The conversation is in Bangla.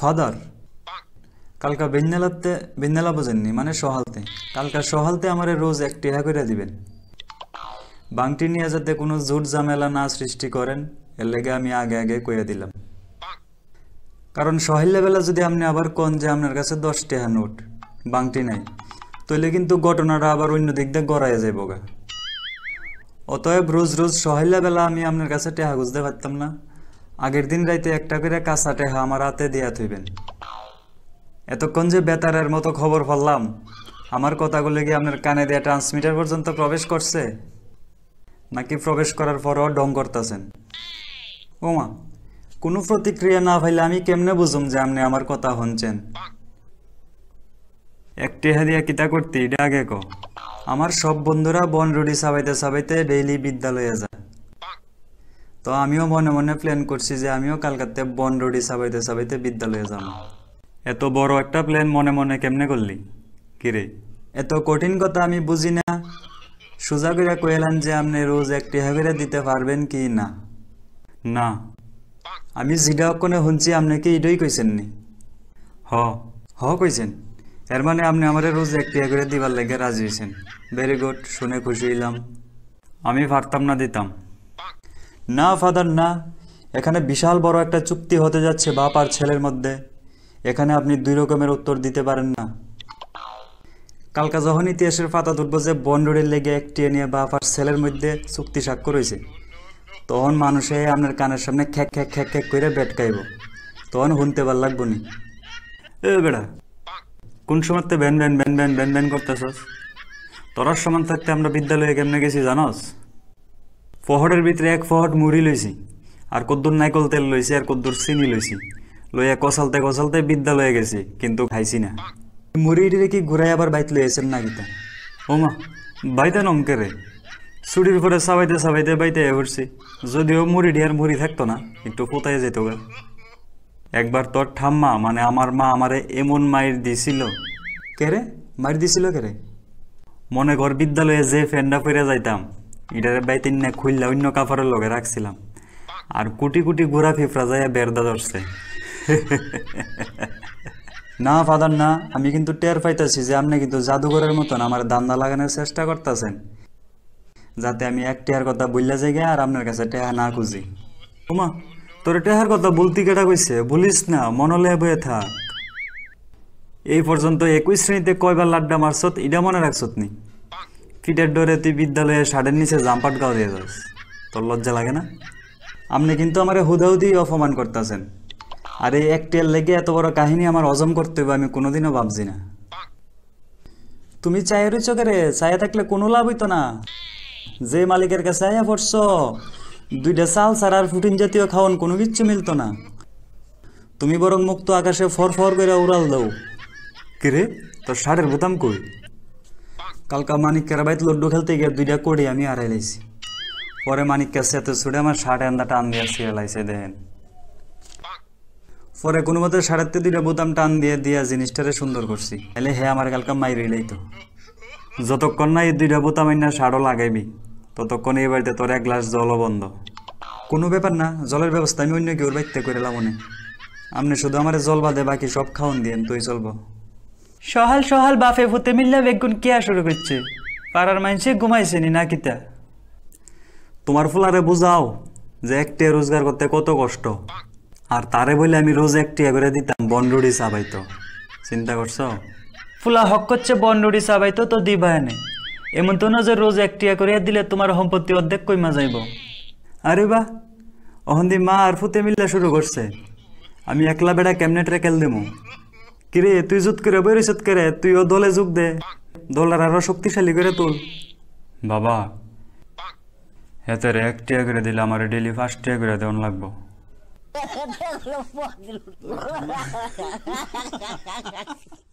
ফাদার কালকা বেন্যালাতে বেন্যালা বোঝেননি মানে সহালতে কালকা সহালতে আমারে রোজ এক টেহা করে দিবেন বাংটি নিয়ে যাতে কোনো জোট ঝামেলা না সৃষ্টি করেন এর লেগে আমি আগে আগে কইয়া দিলাম কারণ বেলা যদি আপনি আবার কন যে আপনার কাছে দশ টেহা নোট বাংটি নাই তইলে কিন্তু ঘটনাটা আবার অন্য দিক দিয়ে গড়াইয়া যায় গা অতএব রোজ রোজ বেলা আমি আপনার কাছে টেহা গুজতে পারতাম না আগের দিন রাইতে একটা করে কাঁচা টেহা আমার হাতে দিয়া থইবেন এতক্ষণ যে বেতারের মতো খবর পড়লাম আমার কথাগুলো কি আপনার কানে দেয়া ট্রান্সমিটার পর্যন্ত প্রবেশ করছে নাকি প্রবেশ করার পরও ডং করতেছেন ওমা কোনো প্রতিক্রিয়া না পাইলে আমি কেমনে বুঝুম যে আপনি আমার কথা হনছেন এক টেহা দিয়া কিতা করতি এটা আগে ক আমার সব বন্ধুরা বন রুডি সাবাইতে সাবাইতে ডেইলি বিদ্যালয়ে যায় তো আমিও মনে মনে প্ল্যান করছি যে আমিও কালকাতে বন রুটি সাবাইতে সাবাইতে বিদ্যালয়ে যাব এত বড় একটা প্ল্যান মনে মনে কেমনে করলি কিরে এত কঠিন কথা আমি বুঝি না সোজা করে কইলাম যে আপনি রোজ একটি হাবিরা দিতে পারবেন কি না না আমি জিডা কোনে শুনছি আপনাকে এটাই কইছেন নি হ হ কইছেন এর মানে আপনি আমারে রোজ একটি করে দিবার লাগে রাজি হয়েছেন ভেরি গুড শুনে খুশি হইলাম আমি পারতাম না দিতাম না ফাদার না এখানে বিশাল বড় একটা চুক্তি হতে যাচ্ছে বাপ আর ছেলের মধ্যে এখানে আপনি দুই রকমের উত্তর দিতে পারেন না কালকা যখন ইতিহাসের পাতা তুলব যে বন্ডরের লেগে একটি নিয়ে বাপ আর ছেলের মধ্যে চুক্তি স্বাক্ষর হয়েছে তখন মানুষে আপনার কানের সামনে খ্যাক খ্যাক খ্যাক খ্যাক করে বেটকাইব তখন শুনতে পার লাগবো নি এ বেড়া কোন সময় তো ব্যান ব্যান ব্যান ব্যান ব্যান ব্যান করতেছ তোরার সমান থাকতে আমরা বিদ্যালয়ে কেমনে গেছি জানোস ফহটের ভিতরে এক ফহট মুড়ি লইছি আর কদ্দুর নাইকল তেল লইছি আর কদ্দুর চিনি লইছি লইয়া কসালতে কসালতে বিদ্যালয়ে গেছি কিন্তু খাইছি না মুড়িটিরে কি ঘুরাই আবার বাইত লইয়াছেন না গীতা মা বাইতে নমকে রে ছুটির পরে সাবাইতে সাবাইতে বাইতে ঘুরছি যদিও মুড়ি ডিয়ার মুড়ি থাকতো না একটু পোতায় যেত গা একবার তোর ঠাম্মা মানে আমার মা আমারে এমন মায়ের দিছিল কেরে মায়ের দিছিল কেরে মনে ঘর বিদ্যালয়ে যে ফ্যান্ডা ফিরে যাইতাম এটারে বাই তিন না খুললা অন্য কাপড়ের লগে রাখছিলাম আর কুটি কুটি ঘোরা ফিফরা যাইয়া বেরদা ধরছে না ফাদার না আমি কিন্তু টের পাইতেছি যে আপনি কিন্তু জাদুঘরের মতন আমার দান্দা লাগানোর চেষ্টা করতেছেন যাতে আমি এক টেয়ার কথা বললা যাই আর আপনার কাছে টেহা না খুঁজি উমা তোর টেহার কথা বলতি কেটা কইছে বলিস না মনলে বয়ে থাক এই পর্যন্ত একুশ শ্রেণীতে কয়বার লাড্ডা মারছত এটা মনে রাখছত নি ফিটের ডোরে তুই বিদ্যালয়ে শাড়ের নিচে জাম্পাট গাও দিয়ে যাস তোর লজ্জা লাগে না আপনি কিন্তু আমার হুদাহুদি অপমান করতেছেন আর এই একটিয়ার লেগে এত বড় কাহিনী আমার হজম করতে হবে আমি কোনোদিনও ভাবছি না তুমি চায়ের চোখে রে চায়ে থাকলে কোনো লাভ হইতো না যে মালিকের কাছে আয়া পড়ছ দুইটা চাল আর ফুটিন জাতীয় খাওয়ান কোনো কিচ্ছু মিলতো না তুমি বরং মুক্ত আকাশে ফর ফর করে উড়াল দাও কিরে তোর সারের বোতাম কই কালকা মানিক বাইত লড্ডু খেলতে গিয়ে দুইটা কোড়ি আমি হারাই লাইছি পরে মানিককে সেতে ছুড়ে আমার ষাট আন্দা টান দিয়ে ছিঁড়ে লাইছে দেখেন পরে কোনো মতে সাড়াতে দুইটা বোতাম টান দিয়ে দিয়া জিনিসটারে সুন্দর করছি তাহলে হে আমার কালকা মাইরে লাইতো যতক্ষণ না এই দুইটা বোতাম আইনা সারও লাগাইবি ততক্ষণ এই বাড়িতে তোর এক গ্লাস জলও বন্ধ কোনো ব্যাপার না জলের ব্যবস্থা আমি অন্য কেউ বাইতে করে লাভ আপনি শুধু আমার জল বাদে বাকি সব খাওয়ান দিয়েন তুই চলবো সহাল সহাল বাফে ফুতে মিল্লা বেগুন কেয়া শুরু করছে পাড়ার মানুষে ঘুমাইছেনি না কিতা তোমার ফুলারে বুঝাও যে একটি রোজগার করতে কত কষ্ট আর তারে বলে আমি রোজ একটি করে দিতাম বনরুডি চাবাইতো চিন্তা করছো ফুলা হক করছে বন্ডুড়ি চাবাইতো তো দিবা এনে এমন তো না যে রোজ একটিয়া করিয়া দিলে তোমার সম্পত্তি অর্ধেক কইমা যাইব আরে বা অহন্দি মা আর ফুতে মিল্লা শুরু করছে আমি একলা বেড়া ক্যামনেটরে খেল দেবো কিরে তুই জুত করে বেরিসত করে তুইও দলে যোগ দে দলের আরো শক্তিশালী করে তুল বাবা এতে এক টিয়া করে দিলে আমার ডেলি ফার্স্ট টিয়া করে দেওয়ান লাগবো